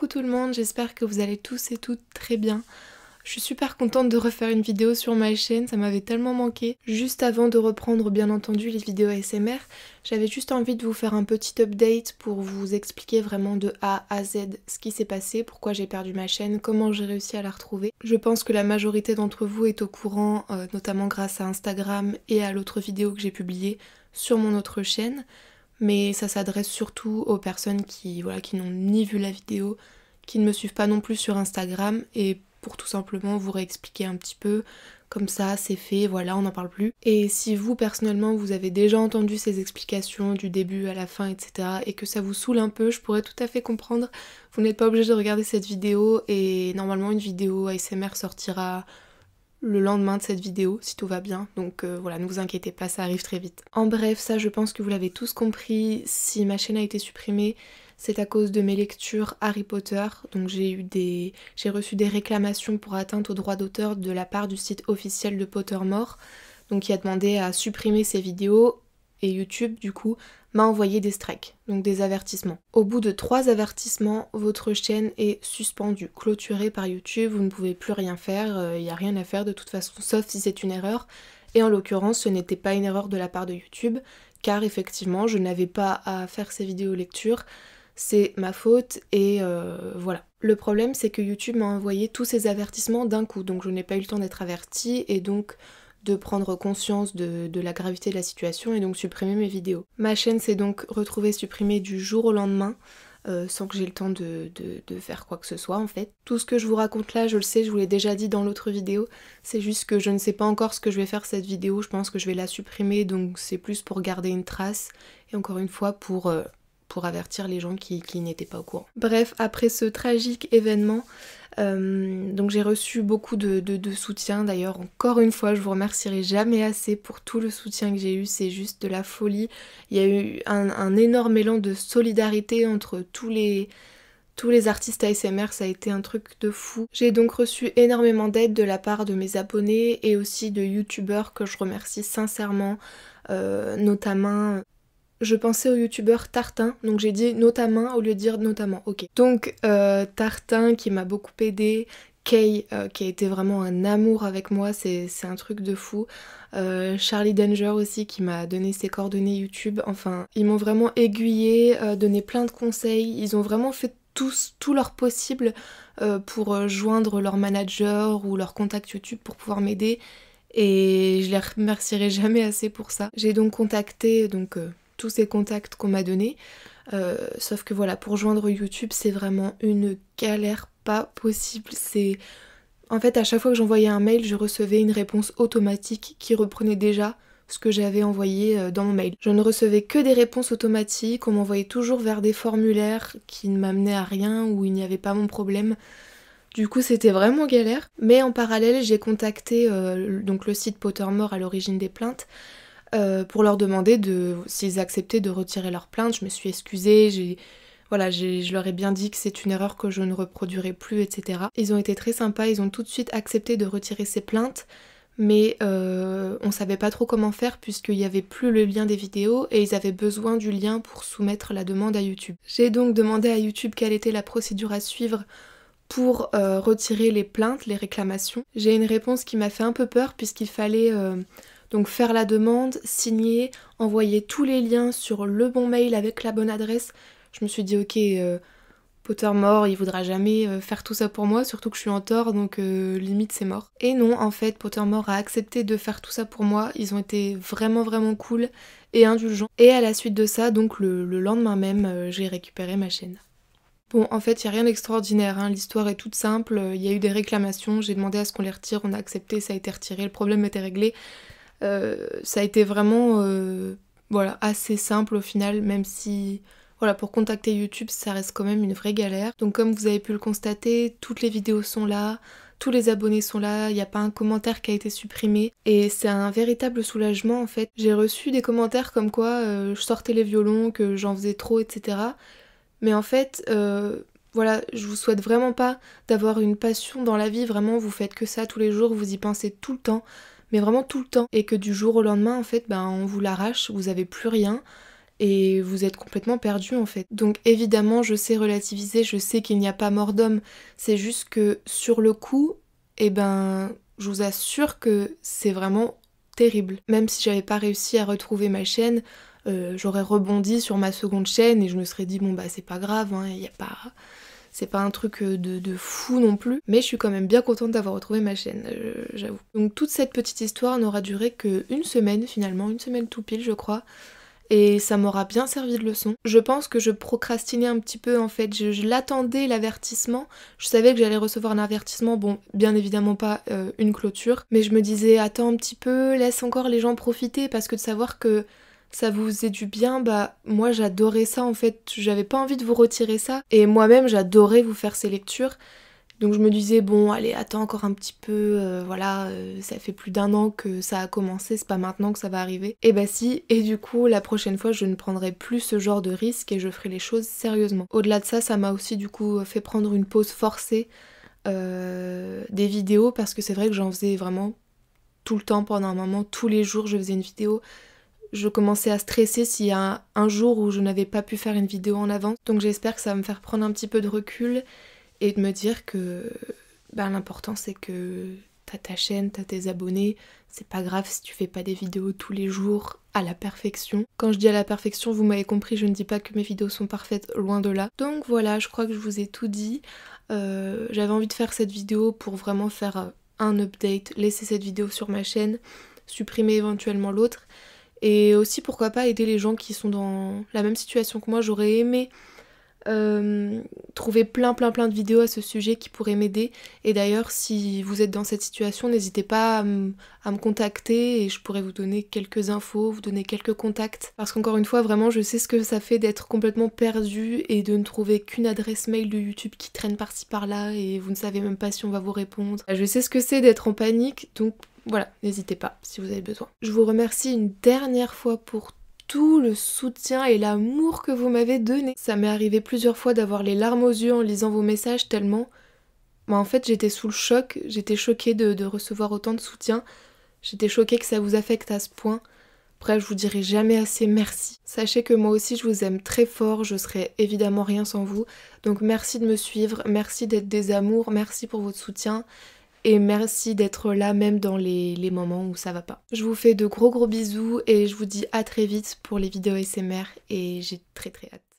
coucou tout le monde, j'espère que vous allez tous et toutes très bien. Je suis super contente de refaire une vidéo sur ma chaîne, ça m'avait tellement manqué. Juste avant de reprendre bien entendu les vidéos ASMR, j'avais juste envie de vous faire un petit update pour vous expliquer vraiment de A à Z ce qui s'est passé, pourquoi j'ai perdu ma chaîne, comment j'ai réussi à la retrouver. Je pense que la majorité d'entre vous est au courant, euh, notamment grâce à Instagram et à l'autre vidéo que j'ai publiée sur mon autre chaîne mais ça s'adresse surtout aux personnes qui, voilà, qui n'ont ni vu la vidéo, qui ne me suivent pas non plus sur Instagram et pour tout simplement vous réexpliquer un petit peu comme ça c'est fait, voilà on n'en parle plus. Et si vous personnellement vous avez déjà entendu ces explications du début à la fin etc et que ça vous saoule un peu je pourrais tout à fait comprendre, vous n'êtes pas obligé de regarder cette vidéo et normalement une vidéo ASMR sortira le lendemain de cette vidéo si tout va bien. Donc euh, voilà, ne vous inquiétez pas, ça arrive très vite. En bref, ça je pense que vous l'avez tous compris. Si ma chaîne a été supprimée, c'est à cause de mes lectures Harry Potter. Donc j'ai eu des. j'ai reçu des réclamations pour atteinte au droit d'auteur de la part du site officiel de Pottermore. Donc qui a demandé à supprimer ces vidéos et YouTube du coup m'a envoyé des strikes, donc des avertissements. Au bout de trois avertissements, votre chaîne est suspendue, clôturée par YouTube, vous ne pouvez plus rien faire, il euh, n'y a rien à faire de toute façon, sauf si c'est une erreur. Et en l'occurrence, ce n'était pas une erreur de la part de YouTube, car effectivement, je n'avais pas à faire ces vidéos lecture, c'est ma faute et euh, voilà. Le problème, c'est que YouTube m'a envoyé tous ces avertissements d'un coup, donc je n'ai pas eu le temps d'être avertie et donc de prendre conscience de, la gravité de la situation et donc supprimer mes vidéos. Ma chaîne s'est donc retrouvée supprimée du jour au lendemain. Euh, sans que j'ai le temps de, faire quoi que ce soit en fait. Tout ce que je vous raconte là, je le sais, je vous l'ai déjà dit dans l'autre vidéo, c'est juste que je ne sais pas encore ce que je vais faire cette vidéo, je pense que je vais la supprimer, donc c'est plus pour garder une trace, et encore une fois pour euh, pour avertir les gens qui, n'étaient pas au courant. Bref, après ce tragique événement, euh, donc j'ai reçu beaucoup de, soutien d'ailleurs encore une fois je vous remercierai jamais assez pour tout le soutien que j'ai eu c'est juste de la folie il y a eu un, énorme élan de solidarité entre tous les tous les artistes ASMR, ça a été un truc de fou. J'ai donc reçu énormément d'aide de la part de mes abonnés et aussi de youtubeurs que je remercie sincèrement, euh, notamment je pensais au youtubeur Tartin, donc j'ai dit notamment au lieu de dire notamment, ok. Donc euh, Tartin qui m'a beaucoup aidé, Kay euh, qui a été vraiment un amour avec moi, c'est un truc de fou. Euh, Charlie Danger aussi qui m'a donné ses coordonnées YouTube, enfin ils m'ont vraiment aiguillé, donné plein de conseils, ils ont vraiment fait tous, tout leur possible pour joindre leur manager ou leur contact YouTube pour pouvoir m'aider et je les remercierai jamais assez pour ça. J'ai donc contacté donc tous ces contacts qu'on m'a donnés. Euh, sauf que voilà, pour joindre YouTube, c'est vraiment une galère pas possible. C'est. En fait, à chaque fois que j'envoyais un mail, je recevais une réponse automatique qui reprenait déjà ce que j'avais envoyé euh, dans mon mail. Je ne recevais que des réponses automatiques, on m'envoyait toujours vers des formulaires qui ne m'amenaient à rien, où il n'y avait pas mon problème. Du coup, c'était vraiment galère. Mais en parallèle, j'ai contacté euh, donc le site Pottermore à l'origine des plaintes euh, pour leur demander de s'ils acceptaient de retirer leur plainte. Je me suis excusée, j'ai voilà, je leur ai bien dit que c'est une erreur que je ne reproduirai plus, etc. Ils ont été très sympas, ils ont tout de suite accepté de retirer ces plaintes, mais on euh, on savait pas trop comment faire puisqu'il n'y avait plus le lien des vidéos et ils avaient besoin du lien pour soumettre la demande à YouTube. J'ai donc demandé à YouTube quelle était la procédure à suivre pour euh, retirer les plaintes, les réclamations. J'ai une réponse qui m'a fait un peu peur puisqu'il fallait... Donc faire la demande, signer, envoyer tous les liens sur le bon mail avec la bonne adresse. Je me suis dit ok, Pottermore euh, Potter mort, il voudra jamais euh, faire tout ça pour moi, surtout que je suis en tort, donc euh, limite c'est mort. Et non, en fait, Potter mort a accepté de faire tout ça pour moi. Ils ont été vraiment vraiment cool et indulgents. Et à la suite de ça, donc le, lendemain même, j'ai récupéré ma chaîne. Bon, en fait, il n'y a rien d'extraordinaire. Hein. L'histoire est toute simple. Il y a eu des réclamations. J'ai demandé à ce qu'on les retire. On a accepté. Ça a été retiré. Le problème était réglé. Euh, ça a été vraiment euh, voilà, assez simple au final, même si voilà, pour contacter YouTube, ça reste quand même une vraie galère. Donc comme vous avez pu le constater, toutes les vidéos sont là, tous les abonnés sont là, il n'y a pas un commentaire qui a été supprimé. Et c'est un véritable soulagement en fait. J'ai reçu des commentaires comme quoi euh, je sortais les violons, que j'en faisais trop, etc. Mais en fait, voilà, je vous souhaite vraiment pas d'avoir une passion dans la vie, vraiment vous faites que ça tous les jours, vous y pensez tout le temps mais vraiment tout le temps. Et que du jour au lendemain, en fait, ben, on vous l'arrache, vous avez plus rien et vous êtes complètement perdu en fait. Donc évidemment, je sais relativiser, je sais qu'il n'y a pas mort d'homme, c'est juste que sur le coup, et eh ben, je vous assure que c'est vraiment terrible. Même si j'avais pas réussi à retrouver ma chaîne, euh, j'aurais rebondi sur ma seconde chaîne et je me serais dit bon bah c'est pas grave, il hein, n'y a pas c'est pas un truc euh, de, fou non plus, mais je suis quand même bien contente d'avoir retrouvé ma chaîne, euh, j'avoue. Donc toute cette petite histoire n'aura duré qu'une semaine finalement, une semaine tout pile je crois. Et ça m'aura bien servi de leçon. Je pense que je procrastinais un petit peu en fait. Je, l'attendais l'avertissement. Je savais que j'allais recevoir un avertissement. Bon, bien évidemment pas euh, une clôture. Mais je me disais, attends un petit peu, laisse encore les gens profiter. Parce que de savoir que ça vous faisait du bien, bah moi j'adorais ça en fait, j'avais pas envie de vous retirer ça. Et moi-même j'adorais vous faire ces lectures. Donc je me disais bon allez attends encore un petit peu, euh, voilà, euh, ça fait plus d'un an que ça a commencé, c'est pas maintenant que ça va arriver. Et bah si, et du coup la prochaine fois je ne prendrai plus ce genre de risque et je ferai les choses sérieusement. Au-delà de ça, ça m'a aussi du coup fait prendre une pause forcée euh, des vidéos parce que c'est vrai que j'en faisais vraiment tout le temps pendant un moment, tous les jours je faisais une vidéo, je commençais à stresser s'il y a un jour où je n'avais pas pu faire une vidéo en avance. Donc j'espère que ça va me faire prendre un petit peu de recul et de me dire que ben, l'important c'est que t'as ta chaîne, t'as tes abonnés, c'est pas grave si tu fais pas des vidéos tous les jours à la perfection. Quand je dis à la perfection, vous m'avez compris, je ne dis pas que mes vidéos sont parfaites, loin de là. Donc voilà, je crois que je vous ai tout dit. Euh, j'avais envie de faire cette vidéo pour vraiment faire un update, laisser cette vidéo sur ma chaîne, supprimer éventuellement l'autre. Et aussi, pourquoi pas aider les gens qui sont dans la même situation que moi. J'aurais aimé euh, trouver plein, plein, plein de vidéos à ce sujet qui pourraient m'aider. Et d'ailleurs, si vous êtes dans cette situation, n'hésitez pas à, me contacter et je pourrais vous donner quelques infos, vous donner quelques contacts. Parce qu'encore une fois, vraiment, je sais ce que ça fait d'être complètement perdu et de ne trouver qu'une adresse mail de YouTube qui traîne par-ci par-là et vous ne savez même pas si on va vous répondre. Je sais ce que c'est d'être en panique, donc voilà, n'hésitez pas si vous avez besoin. Je vous remercie une dernière fois pour tout le soutien et l'amour que vous m'avez donné. Ça m'est arrivé plusieurs fois d'avoir les larmes aux yeux en lisant vos messages tellement... Moi bah, en fait j'étais sous le choc, j'étais choquée de, recevoir autant de soutien, j'étais choquée que ça vous affecte à ce point. Après, je vous dirai jamais assez merci. Sachez que moi aussi, je vous aime très fort. Je serais évidemment rien sans vous. Donc, merci de me suivre. Merci d'être des amours. Merci pour votre soutien et merci d'être là même dans les, moments où ça va pas. Je vous fais de gros gros bisous et je vous dis à très vite pour les vidéos SMR et j'ai très très hâte.